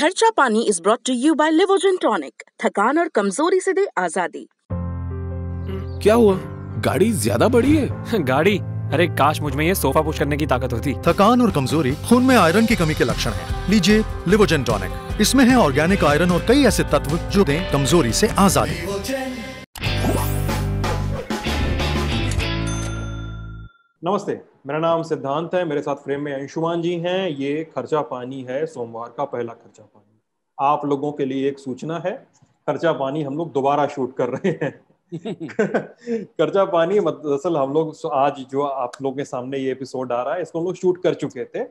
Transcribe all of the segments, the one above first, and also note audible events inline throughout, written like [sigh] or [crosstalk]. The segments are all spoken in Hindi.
खर्चा पानी is brought to you by Livogen tonic थकान और कमजोरी से दे आजादी क्या हुआ गाड़ी ज्यादा बड़ी है [laughs] गाड़ी अरे काश मुझ में ये सोफा पुश करने की ताकत होती थकान और कमजोरी खून में आयरन की कमी के लक्षण है लीजिए लिवोजन टॉनिक इसमें है ऑर्गेनिक आयरन और कई ऐसे तत्व जो दें कमजोरी से आजादी नमस्ते मेरा नाम सिद्धांत है मेरे साथ फ्रेम में अंशुमान जी हैं ये खर्चा पानी है सोमवार का पहला खर्चा पानी आप लोगों के लिए एक सूचना है खर्चा पानी हम लोग दोबारा शूट कर रहे हैं [laughs] खर्चा पानी दरअसल हम लोग आज जो आप लोग के सामने ये एपिसोड आ रहा है इसको हम लोग शूट कर चुके थे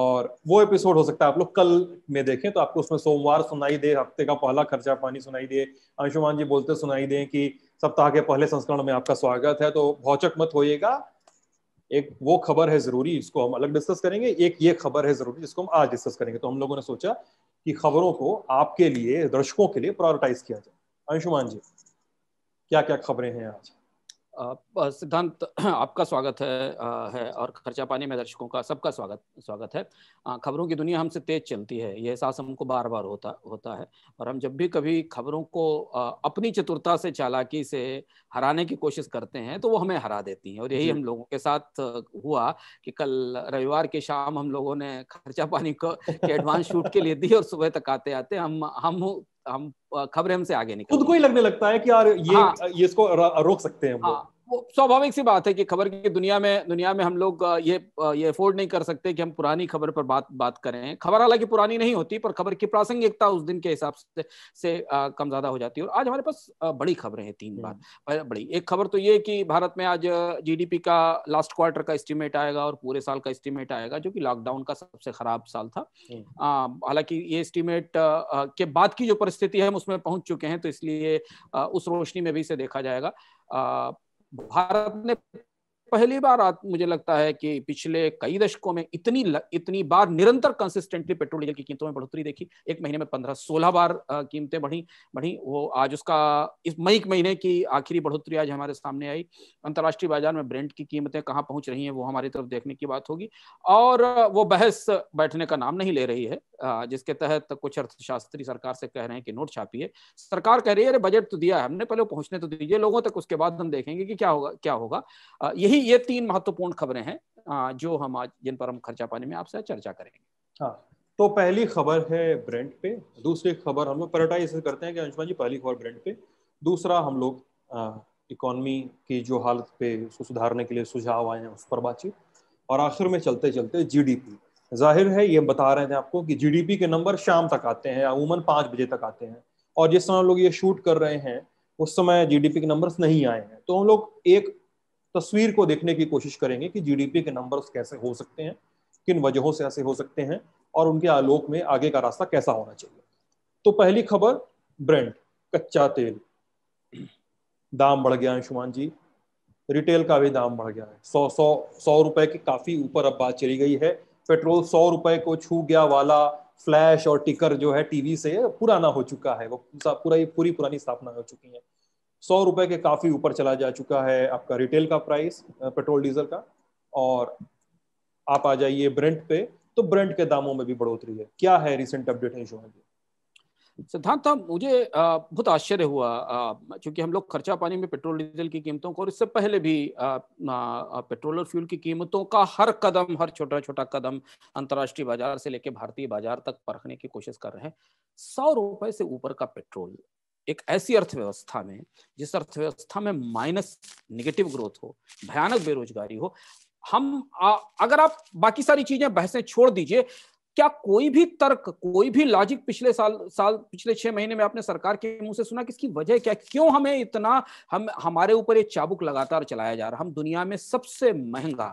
और वो एपिसोड हो सकता है आप लोग कल में देखें तो आपको उसमें सोमवार सुनाई दे हफ्ते का पहला खर्चा पानी सुनाई दे अंशुमान जी बोलते सुनाई दें कि सप्ताह के पहले संस्करण में आपका स्वागत है तो भौचक मत होइएगा एक वो खबर है जरूरी इसको हम अलग डिस्कस करेंगे एक ये खबर है जरूरी जिसको हम आज डिस्कस करेंगे तो हम लोगों ने सोचा कि खबरों को आपके लिए दर्शकों के लिए प्रायोरिटाइज किया जाए अंशुमान जी क्या क्या खबरें हैं आज सिद्धांत [clears throat] आपका स्वागत है है और खर्चा पानी में दर्शकों का सबका स्वागत स्वागत है खबरों की दुनिया हमसे तेज चलती है यह एहसास हमको बार बार होता होता है और हम जब भी कभी खबरों को अपनी चतुरता से चालाकी से हराने की कोशिश करते हैं तो वो हमें हरा देती हैं और यही हम लोगों के साथ हुआ कि कल रविवार की शाम हम लोगों ने खर्चा पानी को एडवांस शूट के लिए दी और सुबह तक आते आते हम हम हम खबरें हमसे आगे निकल खुद को ही लगने लगता है कि यार ये हाँ, ये इसको रोक सकते हैं हाँ, स्वाभाविक सी बात है कि खबर की दुनिया में दुनिया में हम लोग ये ये अफोर्ड नहीं कर सकते कि हम पुरानी खबर पर बात बात करें खबर हालांकि पुरानी नहीं होती पर खबर की प्रासंगिकता उस दिन के हिसाब से से आ, कम ज्यादा हो जाती है और आज हमारे पास बड़ी खबरें हैं तीन बात हम्म। बड़ी एक खबर तो ये कि भारत में आज जीडीपी का लास्ट क्वार्टर का एस्टिमेट आएगा और पूरे साल का एस्टिमेट आएगा जो कि लॉकडाउन का सबसे खराब साल था हम्म। हालांकि ये एस्टिमेट के बाद की जो परिस्थिति है हम उसमें पहुंच चुके हैं तो इसलिए उस रोशनी में भी इसे देखा जाएगा भारत ने पहली बार मुझे लगता है कि पिछले कई दशकों में इतनी ल, इतनी बार निरंतर कंसिस्टेंटली पेट्रोल डीजल की कीमतों में बढ़ोतरी देखी एक महीने में पंद्रह सोलह बार कीमतें बढ़ी बढ़ी वो आज उसका इस मई महीने की आखिरी बढ़ोतरी आज हमारे सामने आई अंतर्राष्ट्रीय बाजार में ब्रेंड की कीमतें कहाँ पहुंच रही हैं वो हमारी तरफ देखने की बात होगी और वो बहस बैठने का नाम नहीं ले रही है जिसके तहत कुछ अर्थशास्त्री सरकार से कह रहे हैं कि नोट छापिए सरकार कह रही है अरे बजट तो दिया है हमने पहले पहुंचने तो दीजिए लोगों तक उसके बाद हम देखेंगे कि क्या होगा क्या होगा यही ये तीन महत्वपूर्ण खबरें हैं जो हम आज जिन पर हम खर्चा पाने में आपसे चर्चा करेंगे हाँ, तो पहली खबर है ब्रेंड पे दूसरी खबर हम लोग पैराटाइज करते हैं कि अंशुमान जी पहली खबर ब्रेंड पे दूसरा हम लोग इकोनॉमी की जो हालत पे उसको सुधारने के लिए सुझाव आए हैं उस पर बातचीत और आखिर में चलते चलते जीडीपी जाहिर है ये बता रहे थे आपको कि जीडीपी के नंबर शाम तक आते हैं अमूमन पाँच बजे तक आते हैं और जिस समय लोग ये शूट कर रहे हैं उस समय जीडीपी के नंबर्स नहीं आए हैं तो हम लोग एक तस्वीर को देखने की कोशिश करेंगे कि जीडीपी के नंबर्स कैसे हो सकते हैं किन वजहों से ऐसे हो सकते हैं और उनके आलोक में आगे का रास्ता कैसा होना चाहिए तो पहली खबर ब्रेंड कच्चा तेल दाम बढ़ गया अंशुमान जी रिटेल का भी दाम बढ़ गया है सौ सौ सौ रुपए की काफी ऊपर अब बात चली गई है पेट्रोल सौ रुपए को छू गया वाला फ्लैश और टिकर जो है टीवी से पुराना हो चुका है वो पूरा पूरी पुरानी स्थापना हो चुकी है सौ रुपए के काफी ऊपर चला जा चुका है आपका रिटेल का प्राइस पेट्रोल डीजल का और आप आ जाइए ब्रेंट पे तो ब्रेंट के दामों में भी बढ़ोतरी है क्या है रिसेंट अपडेट है इशू जी सिद्धांत मुझे बहुत आश्चर्य हुआ क्योंकि हम लोग खर्चा पानी में पेट्रोल डीजल की कीमतों को और इससे पहले भी पेट्रोल और फ्यूल की कीमतों का हर कदम हर छोटा छोटा कदम अंतर्राष्ट्रीय बाजार से लेकर भारतीय बाजार तक परखने की कोशिश कर रहे हैं सौ रुपए से ऊपर का पेट्रोल एक ऐसी अर्थव्यवस्था में जिस अर्थव्यवस्था में माइनस निगेटिव ग्रोथ हो भयानक बेरोजगारी हो हम आ, अगर आप बाकी सारी चीजें बहसें छोड़ दीजिए क्या कोई भी तर्क कोई भी लॉजिक पिछले साल साल पिछले छह महीने में आपने सरकार के मुंह से सुना किसकी वजह क्या क्यों हमें इतना हम हमारे ऊपर ये चाबुक लगातार चलाया जा रहा हम दुनिया में सबसे महंगा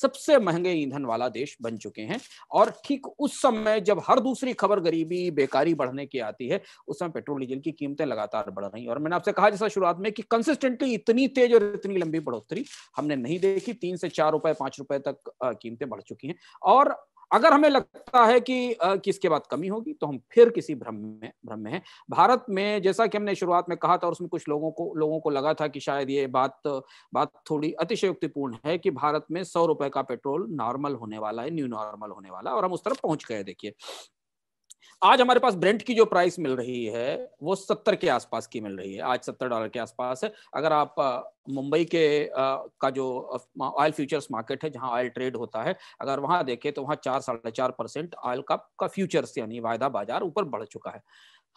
सबसे महंगे ईंधन वाला देश बन चुके हैं और ठीक उस समय जब हर दूसरी खबर गरीबी बेकारी बढ़ने की आती है उस समय पेट्रोल डीजल की कीमतें लगातार बढ़ रही और मैंने आपसे कहा जैसा शुरुआत में कि कंसिस्टेंटली इतनी तेज और इतनी लंबी बढ़ोतरी हमने नहीं देखी तीन से चार रुपए पांच रुपए तक कीमतें बढ़ चुकी हैं और अगर हमें लगता है कि किसके बाद कमी होगी तो हम फिर किसी भ्रम में भ्रम में हैं भारत में जैसा कि हमने शुरुआत में कहा था और उसमें कुछ लोगों को लोगों को लगा था कि शायद ये बात बात थोड़ी अतिशयोक्तिपूर्ण है कि भारत में सौ रुपए का पेट्रोल नॉर्मल होने वाला है न्यू नॉर्मल होने वाला और हम उस तरफ पहुंच गए देखिए आज हमारे पास ब्रेंट की जो प्राइस मिल रही है वो सत्तर के आसपास की मिल रही है आज सत्तर डॉलर के आसपास है अगर आप मुंबई के आ, का जो ऑयल फ्यूचर्स मार्केट है जहां ऑयल ट्रेड होता है अगर वहां देखें तो वहां चार साढ़े चार परसेंट ऑयल का, का फ्यूचर्स यानी वायदा बाजार ऊपर बढ़ चुका है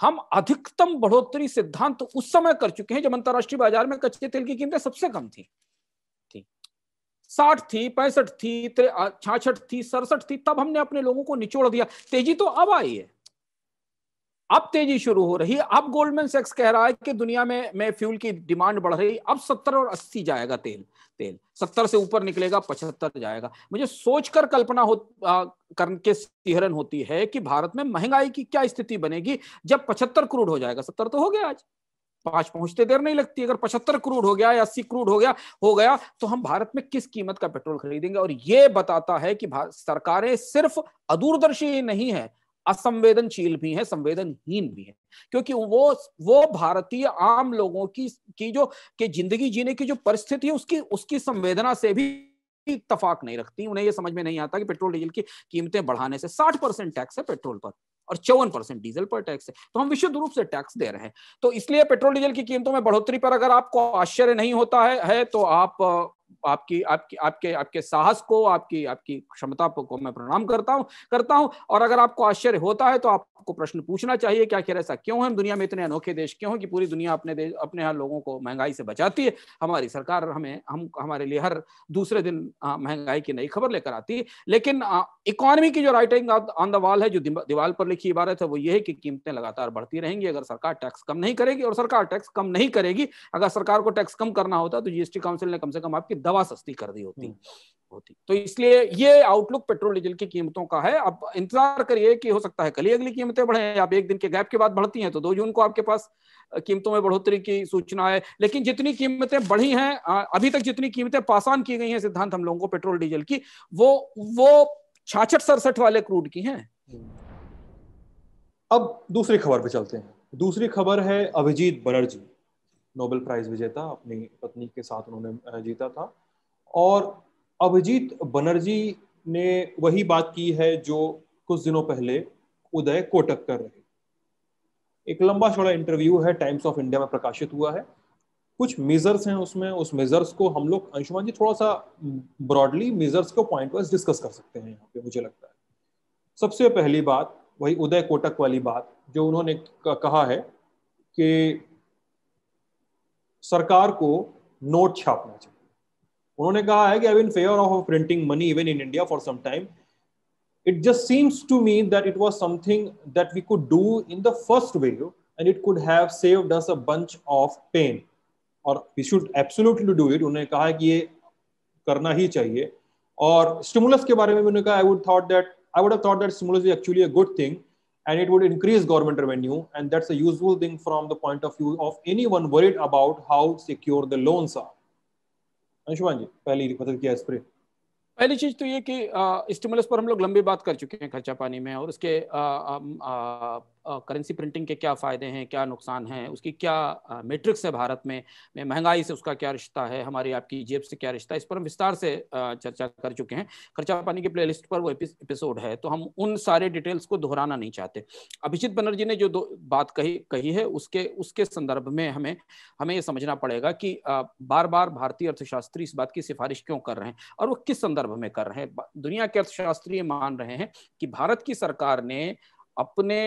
हम अधिकतम बढ़ोतरी सिद्धांत तो उस समय कर चुके हैं जब अंतर्राष्ट्रीय बाजार में कच्चे तेल की कीमतें सबसे कम थी साठ थी पैंसठ थी छाछठ थी सड़सठ थी तब हमने अपने लोगों को निचोड़ दिया तेजी तो अब आई है अब तेजी शुरू हो रही है अब गोल्डमैन सेक्स कह रहा है कि दुनिया में मैं फ्यूल की डिमांड बढ़ रही अब सत्तर और अस्सी जाएगा तेल तेल सत्तर से ऊपर निकलेगा पचहत्तर जाएगा मुझे सोचकर कल्पना हो करके सिहरन होती है कि भारत में महंगाई की क्या स्थिति बनेगी जब पचहत्तर करोड़ हो जाएगा सत्तर तो हो गया आज पांच पहुंचते देर नहीं लगती अगर पचहत्तर करोड़ हो गया या अस्सी करोड़ हो गया हो गया तो हम भारत में किस कीमत का पेट्रोल खरीदेंगे और ये बताता है कि सरकारें सिर्फ अदूरदर्शी नहीं है असंवेदनशील भी है संवेदनहीन भी है क्योंकि वो वो भारतीय आम लोगों की की जो के जिंदगी जीने की जो परिस्थिति है उसकी उसकी संवेदना से भी तफाक नहीं रखती उन्हें यह समझ में नहीं आता कि पेट्रोल डीजल की कीमतें बढ़ाने से 60 परसेंट टैक्स है पेट्रोल पर और चौवन परसेंट डीजल पर टैक्स है तो हम विशुद्ध रूप से टैक्स दे रहे हैं तो इसलिए पेट्रोल डीजल की कीमतों में बढ़ोतरी पर अगर आपको आश्चर्य नहीं होता है, है तो आप आपकी आपकी आपके आपके साहस को आपकी आपकी क्षमता को मैं प्रणाम करता हूँ करता हूँ और अगर आपको आश्चर्य होता है तो आपको प्रश्न पूछना चाहिए क्या खैर ऐसा क्यों है हम दुनिया में इतने अनोखे देश क्यों हैं कि पूरी दुनिया अपने देश अपने यहाँ लोगों को महंगाई से बचाती है हमारी सरकार हमें हम हमारे लिए हर दूसरे दिन महंगाई की नई खबर लेकर आती है लेकिन इकोनॉमी की जो राइटिंग ऑन द वॉल है जो दीवार पर लिखी इबारत है वो ये है कि कीमतें लगातार बढ़ती रहेंगी अगर सरकार टैक्स कम नहीं करेगी और सरकार टैक्स कम नहीं करेगी अगर सरकार को टैक्स कम करना होता तो जीएसटी काउंसिल ने कम से कम आपकी दवा सस्ती कर दी होती हम्म। होती तो इसलिए ये आउटलुक पेट्रोल डीजल की कीमतों का है अब इंतजार करिए कि हो सकता है कल ही अगली कीमतें बढ़े आप एक दिन के गैप के बाद बढ़ती हैं तो दो जून को आपके पास कीमतों में बढ़ोतरी की सूचना है लेकिन जितनी कीमतें बढ़ी हैं अभी तक जितनी कीमतें पासान की गई हैं सिद्धांत हम लोगों को पेट्रोल डीजल की वो वो छाछठ सड़सठ वाले क्रूड की हैं अब दूसरी खबर पे चलते हैं दूसरी खबर है अभिजीत बनर्जी नोबेल प्राइज विजेता अपनी पत्नी के साथ उन्होंने जीता था और अभिजीत बनर्जी ने वही बात की है जो कुछ दिनों पहले उदय कोटक कर रहे एक लंबा छोड़ा इंटरव्यू है टाइम्स ऑफ इंडिया में प्रकाशित हुआ है कुछ मेजर्स हैं उसमें उस मेजर्स को हम लोग अंशुमान जी थोड़ा सा ब्रॉडली मेजर्स को पॉइंट वाइज डिस्कस कर सकते हैं यहाँ पे मुझे लगता है सबसे पहली बात वही उदय कोटक वाली बात जो उन्होंने कहा है कि सरकार को नोट छापना चाहिए उन्होंने कहा है कि I in favour of printing money even in India for some time it just seems to me that it was something that we could do in the first wave and it could have saved us a bunch of pain और we should absolutely do it उन्होंने कहा कि ये करना ही चाहिए और स्टिमुलस के बारे में उन्होंने कहा I would thought that I would have thought that stimulus is actually a good thing and it would increase government revenue. And that's a useful thing from the point of view of anyone worried about how secure the loans are. anshuman ji pehli मदद किया is pe पहली चीज तो ये कि स्टिमुलस पर हम लोग लंबी बात कर चुके हैं खर्चा पानी में और उसके करेंसी प्रिंटिंग के क्या फ़ायदे हैं क्या नुकसान हैं उसकी क्या मेट्रिक्स है भारत में महंगाई से उसका क्या रिश्ता है हमारी आपकी जेब e से क्या रिश्ता है इस पर हम विस्तार से चर्चा कर चुके हैं खर्चा पानी की प्लेलिस्ट पर वो एपिसोड है तो हम उन सारे डिटेल्स को दोहराना नहीं चाहते अभिजीत बनर्जी ने जो बात कही कही है उसके उसके संदर्भ में हमें हमें ये समझना पड़ेगा कि बार बार भारतीय अर्थशास्त्री इस बात की सिफारिश क्यों कर रहे हैं और वो किस संदर्भ में कर रहे हैं दुनिया के अर्थशास्त्री मान रहे हैं कि भारत की सरकार ने अपने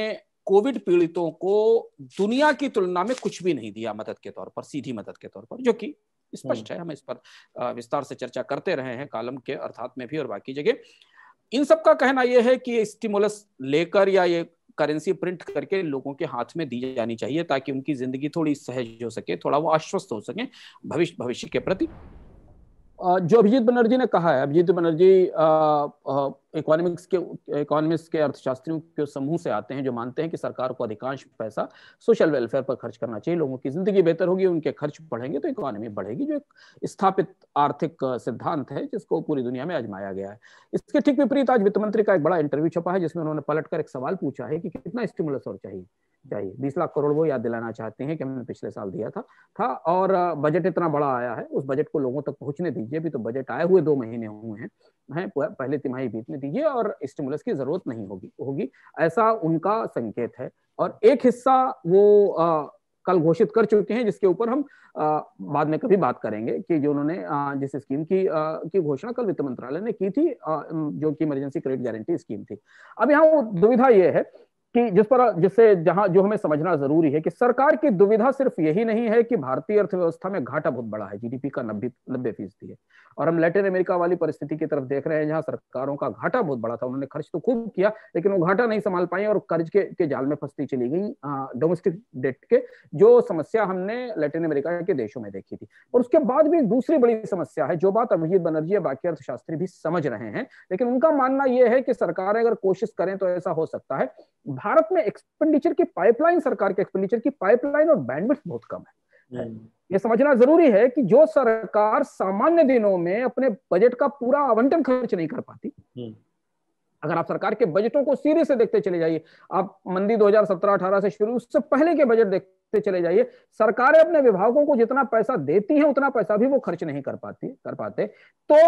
कोविड पीड़ितों को दुनिया की तुलना में कुछ भी नहीं दिया मदद के तौर पर सीधी मदद के तौर पर जो कि स्पष्ट हम्म। है हम इस पर विस्तार से चर्चा करते रहे हैं कालम के अर्थात में भी और बाकी जगह इन सब का कहना यह है कि स्टिमुलस लेकर या ये करेंसी प्रिंट करके लोगों के हाथ में दी जानी चाहिए ताकि उनकी जिंदगी थोड़ी सहज हो सके थोड़ा वो आश्वस्त हो सके भविष्य भविष्य के प्रति जो अभिजीत बनर्जी ने कहा है अभिजीत बनर्जी इकोनॉमिक्स के इकोनॉमिक्स के अर्थशास्त्रियों के समूह से आते हैं जो मानते हैं कि सरकार को अधिकांश पैसा सोशल वेलफेयर पर खर्च करना चाहिए लोगों की जिंदगी बेहतर होगी उनके खर्च बढ़ेंगे तो इकोनॉमी बढ़ेगी जो एक स्थापित आर्थिक सिद्धांत है जिसको पूरी दुनिया में आजमाया गया है इसके ठीक विपरीत आज वित्त मंत्री का एक बड़ा इंटरव्यू छपा है जिसमें उन्होंने पलट एक सवाल पूछा है कि कितना स्टिमुलस और चाहिए चाहिए बीस लाख करोड़ वो याद दिलाना चाहते हैं कि हमने पिछले साल दिया था था और बजट इतना बड़ा आया है उस बजट को लोगों तक पहुंचने दीजिए अभी तो बजट आए हुए दो महीने हुए हैं है, पहले तिमाही बीतने दीजिए और स्टिमुलस की जरूरत नहीं होगी होगी ऐसा उनका संकेत है और एक हिस्सा वो आ, कल घोषित कर चुके हैं जिसके ऊपर हम आ, बाद में कभी बात करेंगे कि जो उन्होंने जिस स्कीम की आ, की घोषणा कल वित्त मंत्रालय ने की थी आ, जो कि इमरजेंसी क्रेडिट गारंटी स्कीम थी अब यहाँ दुविधा ये है कि जिस पर जिससे जहां जो हमें समझना जरूरी है कि सरकार की दुविधा सिर्फ यही नहीं है कि भारतीय अर्थव्यवस्था में घाटा बहुत बड़ा है जीडीपी का नब्बे नब्बे फीसदी है और हम लैटिन अमेरिका वाली परिस्थिति की तरफ देख रहे हैं जहां सरकारों का घाटा बहुत बड़ा था उन्होंने खर्च तो खूब किया लेकिन वो घाटा नहीं संभाल पाई और कर्ज के, के जाल में फंसती चली गई डोमेस्टिक डेट के जो समस्या हमने लैटिन अमेरिका के देशों में देखी थी और उसके बाद भी दूसरी बड़ी समस्या है जो बात अभिजीत बनर्जी या बाकी अर्थशास्त्री भी समझ रहे हैं लेकिन उनका मानना यह है कि सरकारें अगर कोशिश करें तो ऐसा हो सकता है भारत में एक्सपेंडिचर की पाइपलाइन सरकार के एक्सपेंडिचर की पाइपलाइन और बैंडविड्थ बहुत कम है हम्म। ये समझना जरूरी है कि जो सरकार सामान्य दिनों में अपने बजट का पूरा आवंटन खर्च नहीं कर पाती हम्म। अगर आप सरकार के बजटों को सीरियस से देखते चले जाइए आप मंदी 2017-18 से शुरू उससे पहले के बजट देख से चले जाइए सरकारें अपने विभागों को जितना पैसा देती हैं उतना पैसा भी वो खर्च नहीं कर पाती कर पाते तो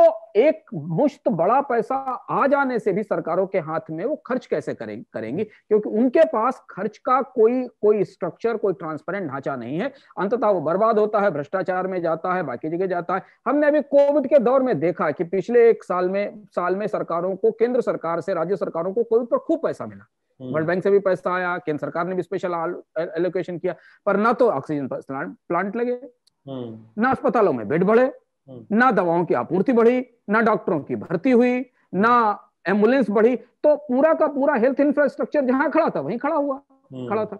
एक मुश्त बड़ा पैसा आ जाने से भी सरकारों के हाथ में वो खर्च कैसे करें, करेंगी क्योंकि उनके पास खर्च का कोई कोई स्ट्रक्चर कोई ट्रांसपेरेंट ढांचा नहीं है अंततः वो बर्बाद होता है भ्रष्टाचार में जाता है बाकी जगह जाता है हमने अभी कोविड के दौर में देखा कि पिछले एक साल में साल में सरकारों को केंद्र सरकार से राज्य सरकारों को कोविड पर खूब पैसा मिला वर्ल्ड बैंक hmm. से भी पैसा आया केंद्र सरकार ने भी स्पेशल एलोकेशन किया पर ना तो ऑक्सीजन प्लांट लगे hmm. ना अस्पतालों में बेड बढ़े hmm. ना दवाओं की आपूर्ति बढ़ी ना डॉक्टरों की भर्ती हुई ना एम्बुलेंस बढ़ी तो पूरा का पूरा हेल्थ इंफ्रास्ट्रक्चर जहां खड़ा था वहीं खड़ा हुआ खड़ा था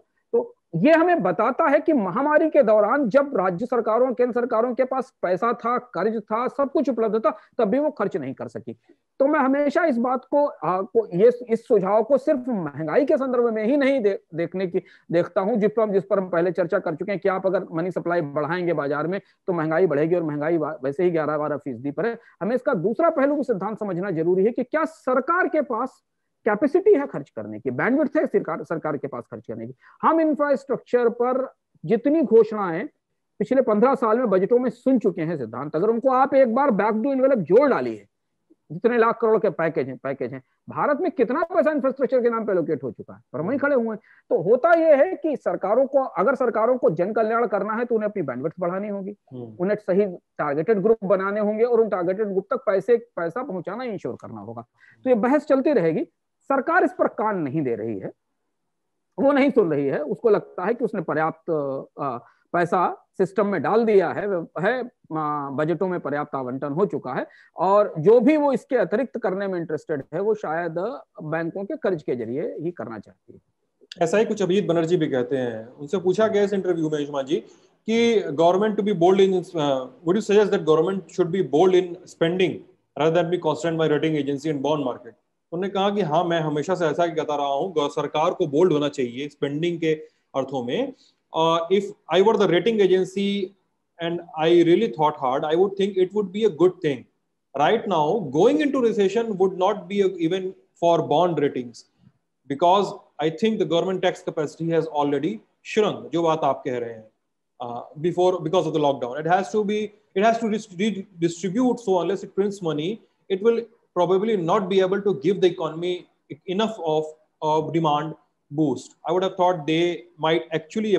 ये हमें बताता है कि महामारी के दौरान जब राज्य सरकारों केंद्र सरकारों के पास पैसा था कर्ज था सब कुछ उपलब्ध था तब भी वो खर्च नहीं कर सकी तो मैं हमेशा इस बात को, आ, को ये इस सुझाव को सिर्फ महंगाई के संदर्भ में ही नहीं दे, देखने की देखता हूं जिस पर हम जिस पर हम पहले चर्चा कर चुके हैं कि आप अगर मनी सप्लाई बढ़ाएंगे बाजार में तो महंगाई बढ़ेगी और महंगाई वैसे ही ग्यारह बारह फीसदी पर है हमें इसका दूसरा पहलू सिद्धांत समझना जरूरी है कि क्या सरकार के पास कैपेसिटी है खर्च करने की बैंडविड्थ है सरकार सरकार के पास खर्च करने की हम इंफ्रास्ट्रक्चर पर जितनी घोषणाएं पिछले पंद्रह साल में बजटों में सुन चुके हैं सिद्धांत अगर उनको आप एक बार बैक टू इनवेलप जोड़ डाली है जितने लाख करोड़ के पैकेज हैं पैकेज हैं भारत में कितना पैसा इंफ्रास्ट्रक्चर के नाम पे एलोकेट हो चुका है पर वहीं खड़े हुए हैं तो होता यह है कि सरकारों को अगर सरकारों को जन कल्याण करना है तो उन्हें अपनी बैंडविड्थ बढ़ानी होगी हम्म। उन्हें सही टारगेटेड ग्रुप बनाने होंगे और उन टारगेटेड ग्रुप तक पैसे पैसा पहुंचाना इंश्योर करना होगा तो ये बहस चलती रहेगी सरकार इस पर कान नहीं दे रही है वो नहीं सुन रही है उसको लगता है कि उसने पर्याप्त पैसा सिस्टम में डाल दिया है है बजटों में पर्याप्त आवंटन हो चुका है और जो भी वो इसके अतिरिक्त करने में इंटरेस्टेड है वो शायद बैंकों के कर्ज के जरिए ही करना चाहती है ऐसा ही कुछ अभिजीत बनर्जी भी कहते हैं उनसे पूछा गया इस इंटरव्यू में युषमा जी कि government to be bold in would you suggest that government should be bold in spending rather than be constant by rating agency in bond market उन्होंने कहा कि हाँ मैं हमेशा से ऐसा ही कहता रहा हूँ सरकार को बोल्ड होना चाहिए स्पेंडिंग के अर्थों में if I were the rating agency and I really thought hard I would think it would be a good thing right now going in to recession would not be even for bond ratings because I think the government tax capacity has already shrunk जो बात आप कह रहे हैं before because of the lockdown it has to be it has to distribute so unless it prints money it will probably not be able to give the economy enough of, of demand boost. I would have thought they might actually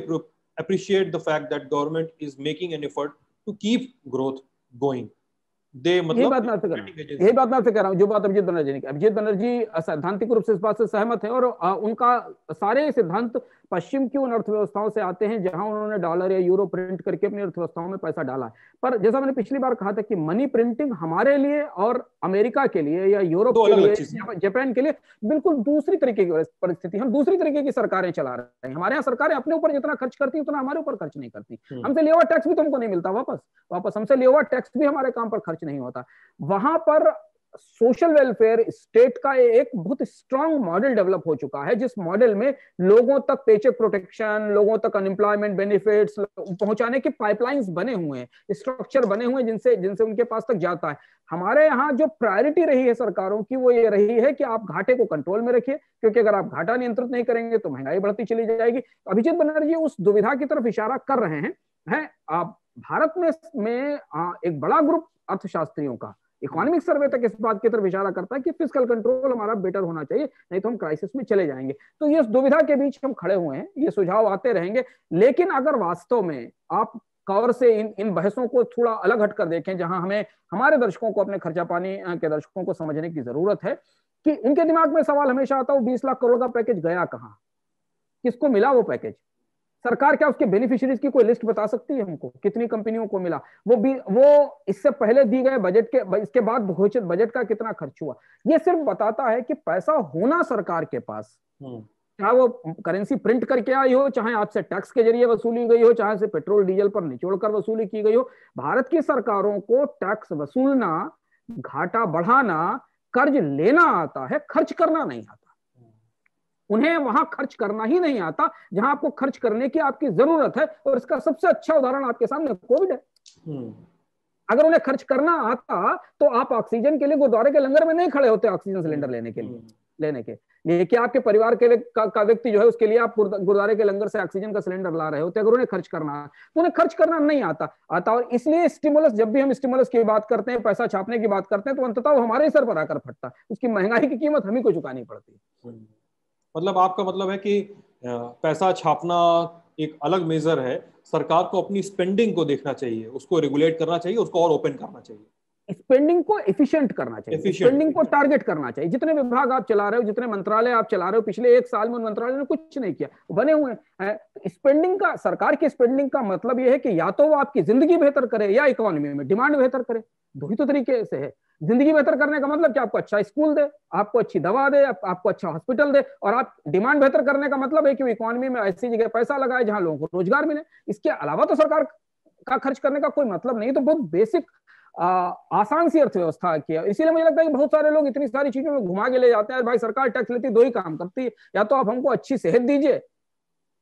appreciate the fact that government is making an effort to keep growth going. दे यही बात मैं कर रहा हूँ यही बात मैं कर रहा हूँ जो बात अभिजीत बनर्जी ने की अभिजीत बनर्जी सैद्धांतिक रूप से इस बात से सहमत है और उनका सारे सिद्धांत पश्चिम की उन अर्थव्यवस्थाओं से आते हैं जहां उन्होंने डॉलर या यूरो प्रिंट करके अपनी अर्थव्यवस्थाओं में पैसा डाला है पर जैसा मैंने पिछली बार कहा था कि मनी प्रिंटिंग हमारे लिए और अमेरिका के लिए या यूरोप के लिए जापान के लिए बिल्कुल दूसरी तरीके की परिस्थिति हम दूसरी तरीके की सरकारें चला रहे हैं हमारे यहाँ सरकारें अपने ऊपर जितना खर्च करती है उतना हमारे ऊपर खर्च नहीं करती हम्म। हमसे लिया हुआ टैक्स भी तुमको नहीं मिलता वापस वापस हमसे लिया हुआ टैक्स भी हमारे काम पर खर्च नहीं होता वहां पर सोशल वेलफेयर स्टेट का एक बहुत स्ट्रांग मॉडल डेवलप हो चुका है जिस मॉडल में लोगों तक पेचे प्रोटेक्शन लोगों तक अनएम्प्लॉयमेंट बेनिफिट्स पहुंचाने के पाइपलाइंस बने हुए हैं स्ट्रक्चर बने हुए हैं जिनसे जिनसे उनके पास तक जाता है हमारे यहाँ जो प्रायोरिटी रही है सरकारों की वो ये रही है कि आप घाटे को कंट्रोल में रखिए क्योंकि अगर आप घाटा नियंत्रित नहीं करेंगे तो महंगाई बढ़ती चली जाएगी अभिजीत बनर्जी उस दुविधा की तरफ इशारा कर रहे हैं है आप भारत में, में आ, एक बड़ा ग्रुप अर्थशास्त्रियों का इकोनॉमिक सर्वे तक इस बात की तरफ इशारा करता है कि फिजिकल कंट्रोल हमारा बेटर होना चाहिए नहीं तो हम क्राइसिस में चले जाएंगे तो ये दुविधा के बीच हम खड़े हुए हैं ये सुझाव आते रहेंगे लेकिन अगर वास्तव में आप कवर से इन इन बहसों को थोड़ा अलग हटकर देखें जहां हमें हमारे दर्शकों को अपने खर्चा पानी के दर्शकों को समझने की जरूरत है कि उनके दिमाग में सवाल हमेशा आता है वो बीस लाख करोड़ का पैकेज गया कहाँ किसको मिला वो पैकेज सरकार क्या उसके बेनिफिशियरीज की कोई लिस्ट बता सकती है हमको कितनी कंपनियों को मिला वो भी वो इससे पहले दी गए बजट के इसके बाद घोषित बजट का कितना खर्च हुआ ये सिर्फ बताता है कि पैसा होना सरकार के पास हम्म। चाहे वो करेंसी प्रिंट करके आई हो चाहे आपसे टैक्स के जरिए वसूली गई हो चाहे से पेट्रोल डीजल पर निचोड़ कर वसूली की गई हो भारत की सरकारों को टैक्स वसूलना घाटा बढ़ाना कर्ज लेना आता है खर्च करना नहीं आता उन्हें वहां खर्च करना ही नहीं आता जहां आपको खर्च करने की आपकी जरूरत है और इसका सबसे अच्छा उदाहरण आपके सामने कोविड है हम्म। अगर उन्हें खर्च करना आता तो आप ऑक्सीजन के लिए गुरुद्वारे के लंगर में नहीं खड़े होते ऑक्सीजन सिलेंडर लेने के लिए हम्म। लेने के लिए कि आपके परिवार के का, का व्यक्ति जो है उसके लिए आप गुरुद्वारे के लंगर से ऑक्सीजन का सिलेंडर ला रहे होते अगर उन्हें खर्च करना तो उन्हें खर्च करना नहीं आता आता और इसलिए स्टिमुलस जब भी हम स्टिमुलस की बात करते हैं पैसा छापने की बात करते हैं तो अंततः हमारे सर पर आकर फटता उसकी महंगाई की कीमत हमें को चुकानी पड़ती है हम्म। मतलब आपका मतलब है कि पैसा छापना एक अलग मेजर है सरकार को अपनी स्पेंडिंग को देखना चाहिए उसको रेगुलेट करना चाहिए उसको और ओपन करना चाहिए स्पेंडिंग को एफिशिएंट करना चाहिए स्पेंडिंग को टारगेट करना चाहिए जितने विभाग आप चला रहे हो जितने मंत्रालय आप चला रहे हो पिछले एक साल में उन मंत्रालय ने कुछ नहीं किया बने हुए स्पेंडिंग तो का सरकार की स्पेंडिंग का मतलब यह है कि या तो वो आपकी जिंदगी बेहतर करे या इकोनॉमी में डिमांड बेहतर करे दो ही तो तरीके से है जिंदगी बेहतर करने का मतलब कि आपको अच्छा स्कूल दे आपको अच्छी दवा दे आप, आपको अच्छा हॉस्पिटल दे और आप डिमांड बेहतर करने का मतलब है कि इकोनॉमी में ऐसी जगह पैसा लगाए जहां लोगों को रोजगार मिले इसके अलावा तो सरकार का खर्च करने का कोई मतलब नहीं तो बहुत बेसिक आसान सी अर्थव्यवस्था की है इसीलिए मुझे लगता है कि बहुत सारे लोग इतनी सारी चीजों में घुमा के ले जाते हैं भाई सरकार टैक्स लेती दो ही काम करती है या तो आप हमको अच्छी सेहत दीजिए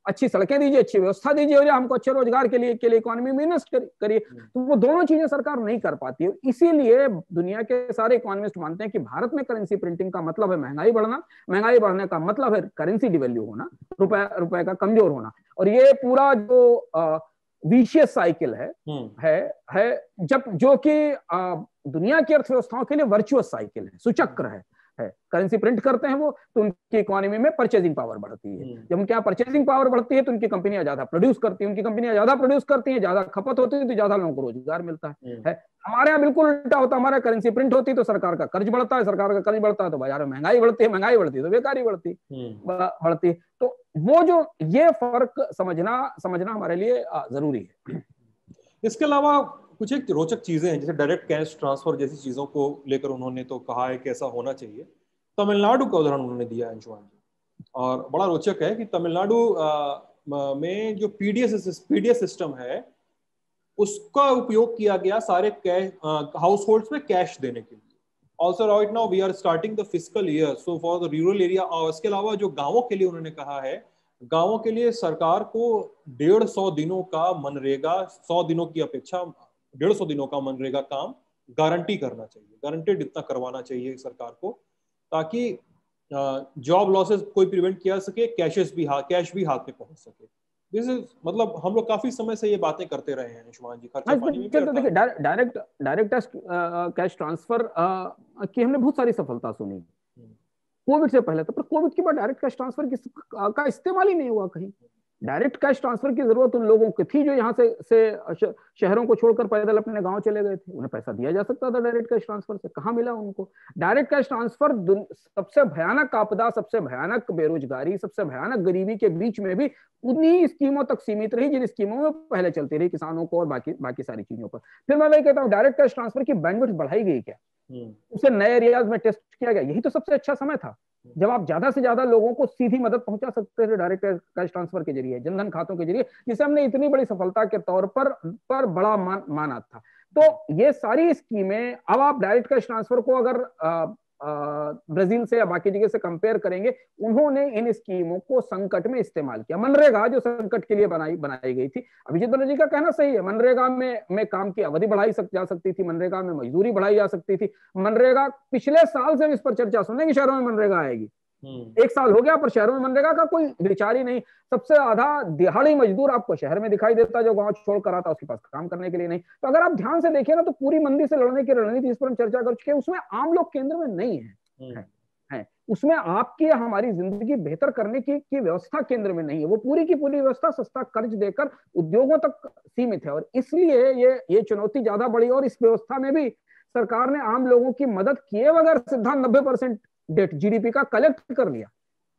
अच्छी सड़कें दीजिए अच्छी व्यवस्था दीजिए और हमको अच्छे रोजगार के लिए के लिए इकोनॉमी में इन्वेस्ट करिए हम्म। तो वो दोनों चीजें सरकार नहीं कर पाती है इसीलिए दुनिया के सारे इकोनॉमिस्ट मानते हैं कि भारत में करेंसी प्रिंटिंग का मतलब है महंगाई बढ़ना महंगाई बढ़ने का मतलब है करेंसी डिवेल्यू होना रुपए रुपए का कमजोर होना और ये पूरा जो आ, विशियस साइकिल है हम्म। है है जब जो कि दुनिया की अर्थव्यवस्थाओं के लिए वर्चुअस साइकिल है सुचक्र है है करेंसी प्रिंट करते हैं वो तो उनकी इकोनॉमी में परचेजिंग पावर बढ़ती है हम्म। जब उनके यहाँ परचेजिंग पावर बढ़ती है तो उनकी कंपनियां ज्यादा प्रोड्यूस करती है उनकी कंपनियां ज्यादा प्रोड्यूस करती है ज्यादा खपत होती है तो ज्यादा लोगों को रोजगार मिलता है, हम्म। है। हमारे यहाँ बिल्कुल उल्टा होता है हमारा करेंसी प्रिंट होती है तो सरकार का कर्ज बढ़ता है सरकार का कर्ज बढ़ता है तो बाजार में महंगाई बढ़ती है महंगाई बढ़ती है तो बेकारी बढ़ती बढ़ती है तो वो जो ये फर्क समझना समझना हमारे लिए जरूरी है इसके अलावा कुछ एक रोचक चीजें हैं जैसे डायरेक्ट कैश ट्रांसफर जैसी चीजों को लेकर उन्होंने तो कहा है कि ऐसा होना चाहिए तमिलनाडु का उदाहरण उन्होंने दिया है अंशुमान जी और बड़ा रोचक है कि तमिलनाडु में जो पीडीएस पीडीएस सिस्टम है उसका उपयोग किया गया सारे कैश हाउस होल्ड में कैश देने के लिए also right now we are starting the fiscal year so for the rural area और इसके अलावा जो गांवों के लिए उन्होंने कहा है गाँवों के लिए सरकार को डेढ़ सौ दिनों का मनरेगा सौ दिनों की अपेक्षा डेढ़ सौ दिनों का मनरेगा काम गारंटी करना चाहिए गारंटेड इतना करवाना चाहिए सरकार को ताकि जॉब uh, लॉसेस कोई प्रिवेंट किया सके कैशेस भी हा कैश भी हाथ में पहुंच सके दिस इज मतलब हम लोग काफी समय से ये बातें करते रहे हैं शुमान जी खर्चा हाँ, पानी चल देखिए डायरेक्ट डायरेक्ट कैश ट्रांसफर की हमने बहुत सारी सफलता सुनी हम्म। कोविड से पहले तो पर कोविड के बाद डायरेक्ट कैश ट्रांसफर का इस्तेमाल ही नहीं हुआ कहीं डायरेक्ट कैश ट्रांसफर की जरूरत उन लोगों की थी जो यहाँ से से शहरों को छोड़कर पैदल अपने गांव चले गए थे उन्हें पैसा दिया जा सकता था डायरेक्ट कैश ट्रांसफर से कहा मिला उनको डायरेक्ट कैश ट्रांसफर सबसे भयानक आपदा सबसे भयानक बेरोजगारी सबसे भयानक गरीबी के बीच में भी उन्हीं स्कीमों तक सीमित रही जिन स्कीमों में पहले चलती रही किसानों को और बाकी बाकी सारी चीजों पर फिर मैं वही कहता हूँ डायरेक्ट कैश ट्रांसफर की बैंडविड्थ बढ़ाई गई क्या हम्म। उसे नए एरियाज में टेस्ट किया गया यही तो सबसे अच्छा समय था जब आप ज्यादा से ज्यादा लोगों को सीधी मदद पहुंचा सकते थे डायरेक्ट कैश ट्रांसफर के जरिए जनधन खातों के जरिए जिसे हमने इतनी बड़ी सफलता के तौर पर पर बड़ा मान, माना था तो ये सारी स्कीमें अब आप डायरेक्ट कैश ट्रांसफर को अगर ब्राजील से या बाकी जगह से कंपेयर करेंगे उन्होंने इन स्कीमों को संकट में इस्तेमाल किया मनरेगा जो संकट के लिए बनाई बनाई गई थी अभिजीत बनर्जी का कहना सही है मनरेगा में में काम की अवधि बढ़ाई सक, जा सकती थी मनरेगा में मजदूरी बढ़ाई जा सकती थी मनरेगा पिछले साल से इस पर चर्चा सुनेंगे शहरों में मनरेगा आएगी हम्म। एक साल हो गया पर शहरों में मनरेगा का कोई विचार ही नहीं सबसे आधा दिहाड़ी मजदूर आपको शहर में दिखाई देता जो गांव कर आता उसके पास काम करने के लिए नहीं तो अगर आप ध्यान से देखिए ना तो पूरी मंदी से लड़ने की रणनीति इस पर हम चर्चा कर चुके हैं उसमें आम लोग केंद्र में नहीं है, हम्म। उसमें आपकी हमारी जिंदगी बेहतर करने की, की व्यवस्था केंद्र में नहीं है वो पूरी की पूरी व्यवस्था सस्ता कर्ज देकर उद्योगों तक सीमित है और इसलिए ये ये चुनौती ज्यादा बड़ी और इस व्यवस्था में भी सरकार ने आम लोगों की मदद किए बगैर सिद्धांत नब्बे परसेंट डेट जीडीपी का कलेक्ट कर लिया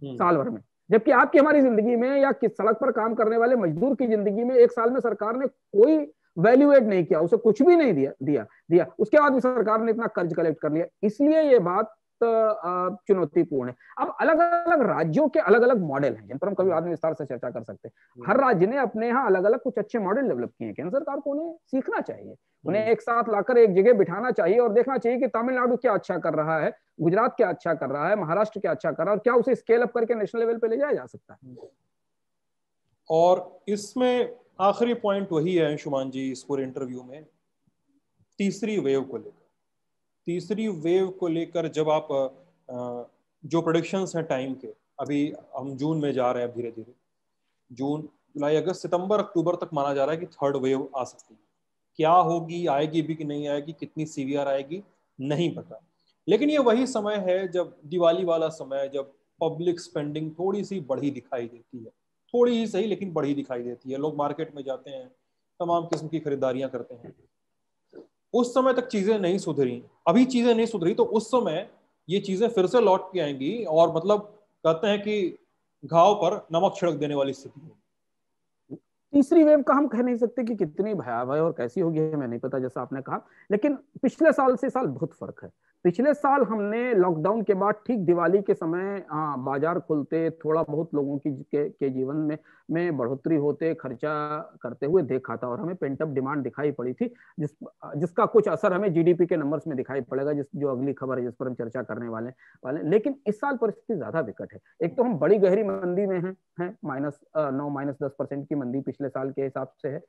हम्म। साल भर में जबकि आपकी हमारी जिंदगी में या किस सड़क पर काम करने वाले मजदूर की जिंदगी में एक साल में सरकार ने कोई वैल्यू एड नहीं किया उसे कुछ भी नहीं दिया दिया दिया उसके बाद भी सरकार ने इतना कर्ज कलेक्ट कर लिया इसलिए ये बात बहुत चुनौतीपूर्ण है अब अलग अलग राज्यों के अलग अलग मॉडल हैं जिन पर हम कभी बाद में विस्तार से चर्चा कर सकते हैं हम्म। हर राज्य ने अपने यहाँ अलग अलग कुछ अच्छे मॉडल डेवलप किए हैं केंद्र सरकार को उन्हें सीखना चाहिए उन्हें हम्म। एक साथ लाकर एक जगह बिठाना चाहिए और देखना चाहिए कि तमिलनाडु क्या अच्छा कर रहा है गुजरात क्या अच्छा कर रहा है महाराष्ट्र क्या अच्छा कर रहा है और क्या उसे स्केल अप करके नेशनल लेवल पे ले जाया जा सकता है हम्म। और इसमें आखिरी पॉइंट वही है अंशुमान जी इस पूरे इंटरव्यू में तीसरी वेव को लेकर तीसरी वेव को लेकर जब आप जो प्रोडिक्शंस हैं टाइम के अभी हम जून में जा रहे हैं धीरे धीरे जून जुलाई अगस्त सितंबर अक्टूबर तक माना जा रहा है कि थर्ड वेव आ सकती है क्या होगी आएगी भी कि नहीं आएगी कितनी सीवियर आएगी नहीं पता लेकिन ये वही समय है जब दिवाली वाला समय जब पब्लिक स्पेंडिंग थोड़ी सी बढ़ी दिखाई देती है थोड़ी ही सही लेकिन बढ़ी दिखाई देती है लोग मार्केट में जाते हैं तमाम किस्म की खरीदारियां करते हैं उस समय तक चीजें नहीं सुधरी अभी चीजें नहीं सुधरी तो उस समय ये चीजें फिर से लौट के आएंगी और मतलब कहते हैं कि घाव पर नमक छिड़क देने वाली स्थिति होगी तीसरी वेव का हम कह नहीं सकते कि कितनी भयावह और कैसी होगी है मैं नहीं पता जैसा आपने कहा लेकिन पिछले साल से साल बहुत फर्क है पिछले साल हमने लॉकडाउन के बाद ठीक दिवाली के समय बाजार खुलते थोड़ा बहुत लोगों की के, के जीवन में में बढ़ोतरी होते खर्चा करते हुए देखा था और हमें पेंटअप डिमांड दिखाई पड़ी थी जिस जिसका कुछ असर हमें जीडीपी के नंबर्स में दिखाई पड़ेगा जिस जो अगली खबर है जिस पर हम चर्चा करने वाले वाले लेकिन इस साल परिस्थिति ज्यादा विकट है एक तो हम बड़ी गहरी मंदी में है, है माइनस नौ माइनस दस परसेंट की मंदी पिछले पिछले साल के हिसाब से है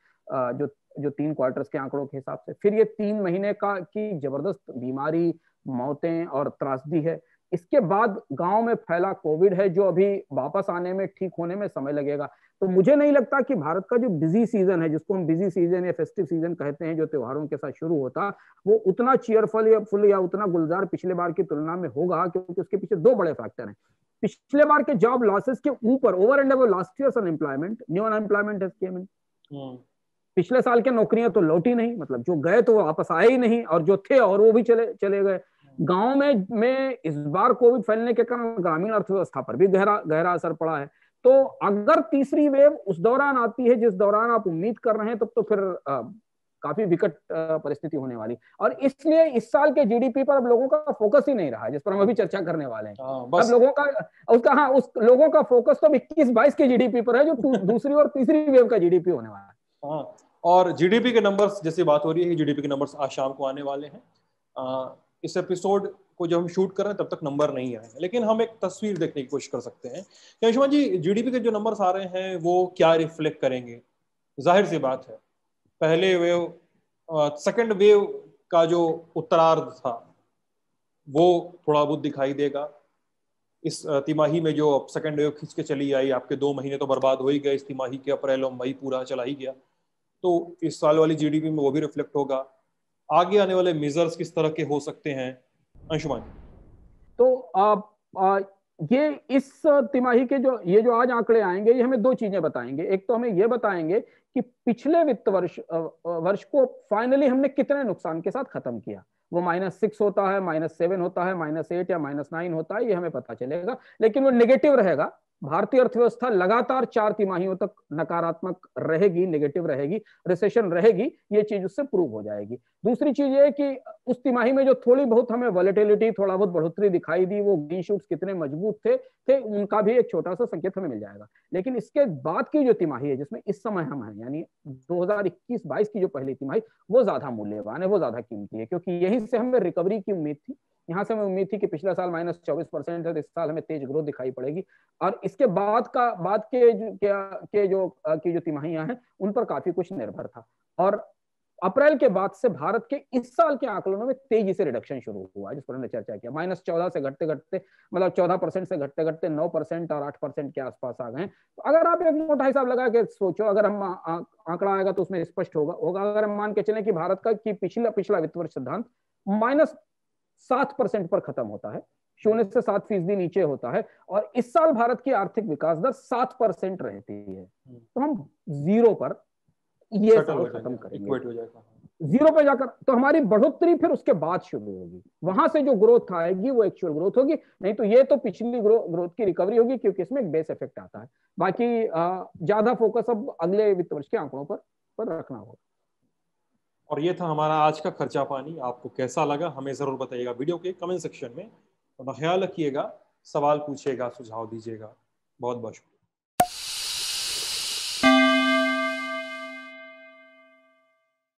जो जो तीन क्वार्टर्स के आंकड़ों के हिसाब से फिर ये तीन महीने का की जबरदस्त बीमारी मौतें और त्रासदी है इसके बाद गांव में फैला कोविड है जो अभी वापस आने में ठीक होने में समय लगेगा तो मुझे नहीं लगता कि भारत का जो बिजी सीजन है जिसको हम बिजी सीजन या फेस्टिव सीजन कहते हैं जो त्योहारों के साथ शुरू होता वो उतना चेयरफुल या फुल या उतना गुलजार पिछले बार की तुलना में होगा क्योंकि उसके पीछे दो बड़े फैक्टर हैं पिछले बार के जॉब लॉसेस के ऊपर over and last year unemployment new unemployment है पिछले साल के नौकरियां तो लौटी नहीं मतलब जो गए तो वो वापस आए ही नहीं और जो थे और वो भी चले चले गए गांव में में इस बार कोविड फैलने के कारण ग्रामीण अर्थव्यवस्था पर भी गहरा गहरा असर पड़ा है तो अगर तीसरी वेव उस दौरान आती है जिस दौरान आप उम्मीद कर रहे हैं तब तो, तो फिर आ, काफी विकट परिस्थिति होने वाली और इसलिए इस साल के जीडीपी पर अब लोगों का फोकस ही नहीं रहा है जिस पर हम अभी चर्चा करने वाले हैं आ, हाँ, अब लोगों का उसका हाँ उस लोगों का फोकस तो इक्कीस बाईस के जीडीपी पर है जो [laughs] दूसरी और तीसरी वेव का जीडीपी होने वाला है हाँ, और जीडीपी के नंबर्स जैसे बात हो रही है जीडीपी के नंबर्स आज शाम को आने वाले हैं इस एपिसोड को जब हम शूट कर रहे हैं तब तक नंबर नहीं आए लेकिन हम एक तस्वीर देखने की कोशिश कर सकते हैं कि जी जीडीपी के जो नंबर्स आ रहे हैं वो क्या रिफ्लेक्ट करेंगे जाहिर सी बात है पहले वेव सेकेंड वेव का जो उत्तरार्ध था वो थोड़ा बहुत दिखाई देगा इस तिमाही में जो सेकेंड वेव खींच के चली आई आपके दो महीने तो बर्बाद हो ही गए इस तिमाही के अप्रैल और मई पूरा चला ही गया तो इस साल वाली जीडीपी में वो भी रिफ्लेक्ट होगा आगे आने वाले मेजर्स किस तरह के हो सकते हैं अंशुमान तो आ, आ, ये इस तिमाही के जो ये जो आज आंकड़े आएंगे ये हमें दो चीजें बताएंगे एक तो हमें ये बताएंगे कि पिछले वित्त वर्ष वर्ष को फाइनली हमने कितने नुकसान के साथ खत्म किया वो माइनस सिक्स होता है माइनस सेवन होता है माइनस एट या माइनस नाइन होता है ये हमें पता चलेगा लेकिन वो निगेटिव रहेगा भारतीय अर्थव्यवस्था लगातार चार तिमाहियों तक नकारात्मक रहेगी नेगेटिव रहेगी रिसेशन रहेगी ये चीज उससे प्रूव हो जाएगी दूसरी चीज ये कि उस तिमाही में जो थोड़ी बहुत हमें वॉलिटिलिटी थोड़ा बहुत बढ़ोतरी दिखाई दी वो ग्रीन शूट्स कितने मजबूत थे थे उनका भी एक छोटा सा संकेत हमें मिल जाएगा लेकिन इसके बाद की जो तिमाही है जिसमें इस समय हम हैं यानी 2021-22 की जो पहली तिमाही वो ज्यादा मूल्यवान है वो ज्यादा कीमती है क्योंकि यही से हमें रिकवरी की उम्मीद थी यहाँ से हमें उम्मीद थी कि पिछला साल माइनस चौबीस परसेंट है तो इस साल हमें तेज ग्रोथ दिखाई पड़ेगी और इसके बाद का बाद के जो के जो की जो तिमाहियां हैं उन पर काफी कुछ निर्भर था और अप्रैल के बाद से भारत के इस साल के आंकलनों में तेजी से रिडक्शन शुरू हुआ जिस पर हमने चर्चा किया माइनस चौदह से घटते घटते मतलब चौदह परसेंट से घटते घटते नौ परसेंट और आठ परसेंट के आसपास आ गए तो अगर आप एक मोटा हिसाब लगा के सोचो अगर हम आंकड़ा आएगा तो उसमें स्पष्ट होगा होगा अगर हम मान के चले कि भारत का कि पिछला पिछला वित्त वर्ष सिद्धांत माइनस सात परसेंट पर खत्म होता है शून्य से सात फीसदी नीचे होता है और इस साल भारत की आर्थिक विकास दर सात परसेंट रहती है हम्म। तो हम जीरो पर ये साल खत्म करेंगे हाँ। जीरो पे जाकर तो हमारी बढ़ोतरी फिर उसके बाद शुरू होगी वहां से जो ग्रोथ आएगी वो एक्चुअल ग्रोथ होगी नहीं तो ये तो पिछली ग्रो, ग्रोथ की रिकवरी होगी क्योंकि इसमें एक बेस इफेक्ट आता है बाकी ज्यादा फोकस अब अगले वित्त वर्ष के आंकड़ों पर पर रखना होगा और ये था हमारा आज का खर्चा पानी आपको कैसा लगा हमें ज़रूर बताइएगा वीडियो के कमेंट सेक्शन में अपना ख्याल रखिएगा सवाल पूछिएगा सुझाव दीजिएगा बहुत बहुत शुक्रिया